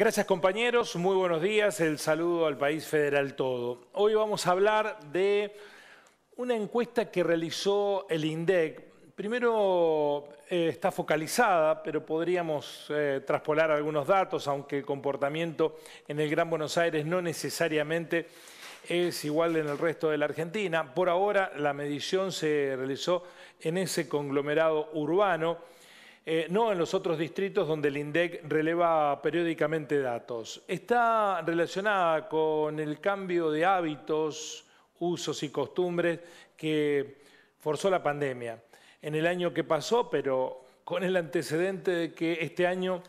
Gracias compañeros, muy buenos días, el saludo al país federal todo. Hoy vamos a hablar de una encuesta que realizó el INDEC. Primero eh, está focalizada, pero podríamos eh, traspolar algunos datos, aunque el comportamiento en el Gran Buenos Aires no necesariamente es igual en el resto de la Argentina. Por ahora la medición se realizó en ese conglomerado urbano eh, no en los otros distritos donde el INDEC releva periódicamente datos. Está relacionada con el cambio de hábitos, usos y costumbres que forzó la pandemia. En el año que pasó, pero con el antecedente de que este año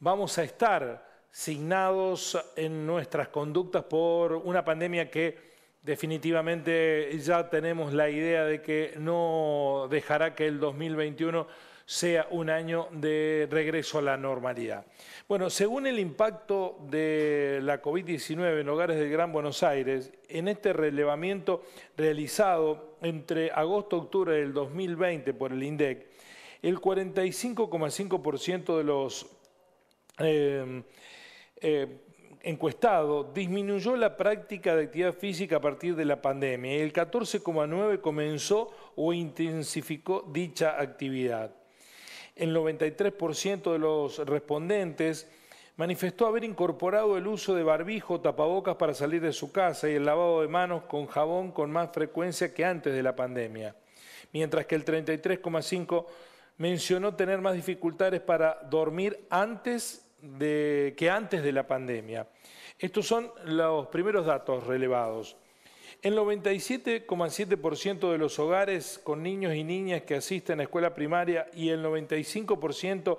vamos a estar signados en nuestras conductas por una pandemia que definitivamente ya tenemos la idea de que no dejará que el 2021 sea un año de regreso a la normalidad. Bueno, según el impacto de la COVID-19 en hogares del Gran Buenos Aires, en este relevamiento realizado entre agosto-octubre y del 2020 por el INDEC, el 45,5% de los eh, eh, encuestados disminuyó la práctica de actividad física a partir de la pandemia y el 14,9 comenzó o intensificó dicha actividad el 93% de los respondentes manifestó haber incorporado el uso de barbijo o tapabocas para salir de su casa y el lavado de manos con jabón con más frecuencia que antes de la pandemia, mientras que el 33,5% mencionó tener más dificultades para dormir antes de, que antes de la pandemia. Estos son los primeros datos relevados. El 97,7% de los hogares con niños y niñas que asisten a escuela primaria y el 95%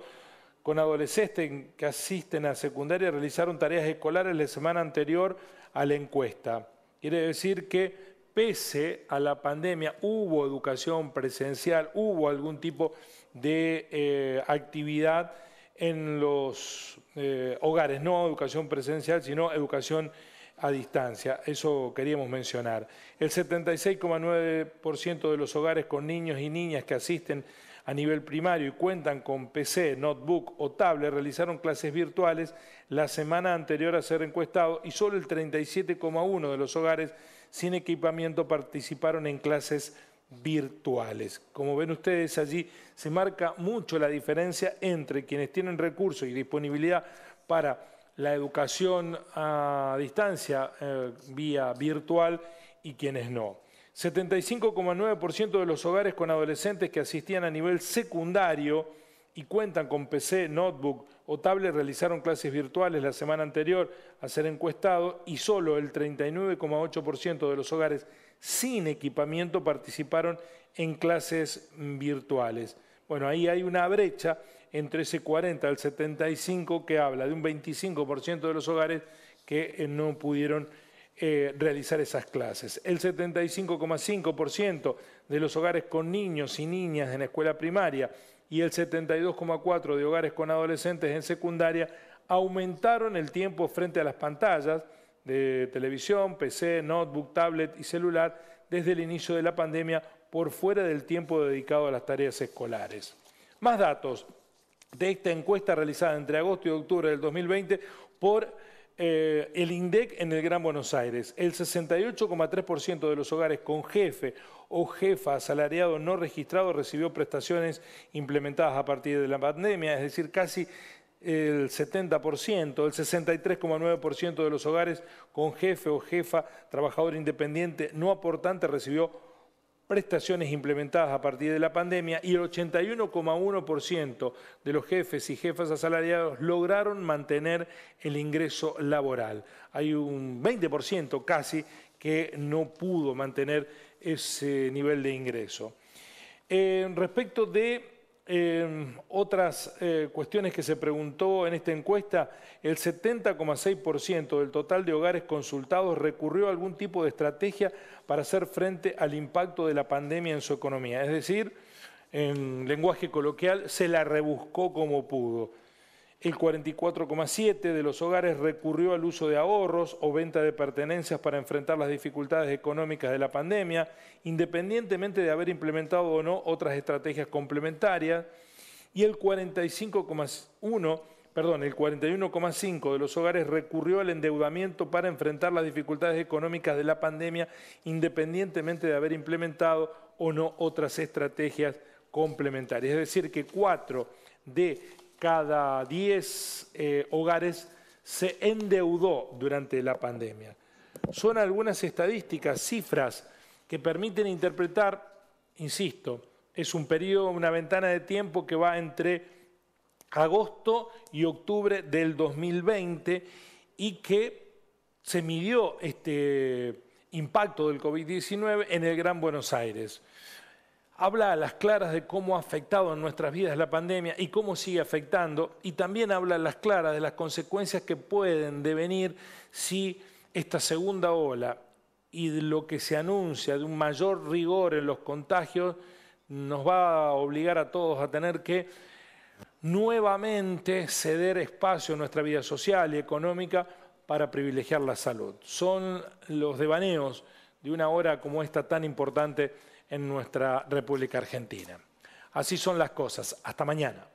con adolescentes que asisten a secundaria realizaron tareas escolares la semana anterior a la encuesta. Quiere decir que pese a la pandemia hubo educación presencial, hubo algún tipo de eh, actividad en los eh, hogares, no educación presencial, sino educación a distancia. Eso queríamos mencionar. El 76,9% de los hogares con niños y niñas que asisten a nivel primario y cuentan con PC, notebook o tablet realizaron clases virtuales la semana anterior a ser encuestado y solo el 37,1% de los hogares sin equipamiento participaron en clases virtuales. Como ven ustedes allí, se marca mucho la diferencia entre quienes tienen recursos y disponibilidad para la educación a distancia eh, vía virtual y quienes no. 75,9% de los hogares con adolescentes que asistían a nivel secundario y cuentan con PC, notebook o tablet realizaron clases virtuales la semana anterior a ser encuestado y solo el 39,8% de los hogares sin equipamiento participaron en clases virtuales. Bueno, ahí hay una brecha entre ese 40 al 75 que habla de un 25% de los hogares que eh, no pudieron eh, realizar esas clases. El 75,5% de los hogares con niños y niñas en escuela primaria y el 72,4% de hogares con adolescentes en secundaria aumentaron el tiempo frente a las pantallas de televisión, PC, notebook, tablet y celular desde el inicio de la pandemia por fuera del tiempo dedicado a las tareas escolares. Más datos de esta encuesta realizada entre agosto y octubre del 2020 por eh, el INDEC en el Gran Buenos Aires. El 68,3% de los hogares con jefe o jefa asalariado no registrado recibió prestaciones implementadas a partir de la pandemia, es decir, casi el 70%, el 63,9% de los hogares con jefe o jefa trabajador independiente no aportante recibió prestaciones implementadas a partir de la pandemia y el 81,1% de los jefes y jefas asalariados lograron mantener el ingreso laboral. Hay un 20% casi que no pudo mantener ese nivel de ingreso. Eh, respecto de en em, otras eh, cuestiones que se preguntó en esta encuesta, el 70,6% del total de hogares consultados recurrió a algún tipo de estrategia para hacer frente al impacto de la pandemia en su economía. Es decir, en lenguaje coloquial, se la rebuscó como pudo. El 44,7% de los hogares recurrió al uso de ahorros o venta de pertenencias para enfrentar las dificultades económicas de la pandemia, independientemente de haber implementado o no otras estrategias complementarias. Y el 45,1%, perdón, el 41,5% de los hogares recurrió al endeudamiento para enfrentar las dificultades económicas de la pandemia, independientemente de haber implementado o no otras estrategias complementarias. Es decir, que 4 de cada 10 eh, hogares se endeudó durante la pandemia. Son algunas estadísticas, cifras que permiten interpretar, insisto, es un periodo, una ventana de tiempo que va entre agosto y octubre del 2020 y que se midió este impacto del COVID-19 en el Gran Buenos Aires habla a las claras de cómo ha afectado en nuestras vidas la pandemia y cómo sigue afectando, y también habla a las claras de las consecuencias que pueden devenir si esta segunda ola y lo que se anuncia de un mayor rigor en los contagios nos va a obligar a todos a tener que nuevamente ceder espacio en nuestra vida social y económica para privilegiar la salud. Son los devaneos de una hora como esta tan importante en nuestra República Argentina. Así son las cosas. Hasta mañana.